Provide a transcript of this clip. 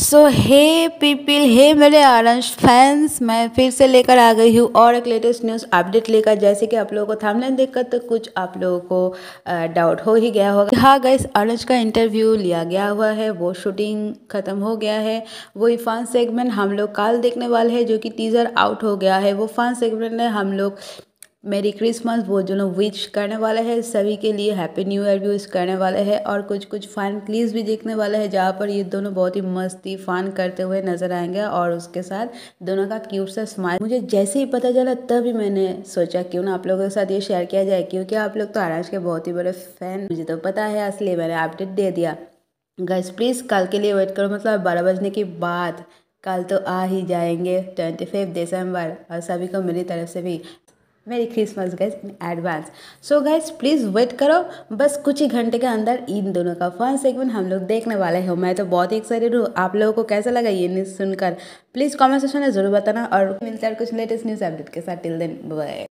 सो हे people हे मेरे आरंश fans मैं फिर से लेकर आ गई हूँ और एक लेटेस्ट न्यूज़ अपडेट लेकर जैसे कि आप लोगों को थामलाइन देखकर तो कुछ आप लोगों को डाउट हो ही गया होगा हाँ गैस आरंश का इंटरव्यू लिया गया हुआ है वो शूटिंग ख़त्म हो गया है वो इफान सेगमेंट हम लोग कल देखने वाले हैं जो कि टीज़र आउट हो गया है वो फान सेगमेंट में हम लोग मेरी क्रिसमस वो जो विश करने वाला है सभी के लिए हैप्पी न्यू ईयर भी विश करने वाला है और कुछ कुछ फन क्लीज भी देखने वाला है जहाँ पर ये दोनों बहुत ही मस्ती फन करते हुए नजर आएंगे और उसके साथ दोनों का क्यूट सा स्माइल मुझे जैसे ही पता चला तभी मैंने सोचा क्यों ना आप लोगों के साथ ये शेयर किया जाए क्योंकि आप लोग तो आराज के बहुत ही बड़े फैन मुझे तो पता है इसलिए मैंने अपडेट दे दिया गर्स प्लीज़ कल के लिए वेट करो मतलब बारह बजने के बाद कल तो आ ही जाएंगे ट्वेंटी फिफ्थ दिसंबर और सभी को मेरी तरफ से भी merry Christmas guys in advance so guys please wait करो बस कुछ ही घंटे के अंदर इन दोनों का फर्स्ट सेगमेंट हम लोग देखने वाले हो मैं तो बहुत ही एक्साइटेड हूँ आप लोगों को कैसा लगा ये न्यूज़ सुनकर प्लीज़ कॉमेंट सेक्शन में ज़रूर बताना और मिलता है कुछ लेटेस्ट न्यूज़ अपडेट के साथ टिल देन बाय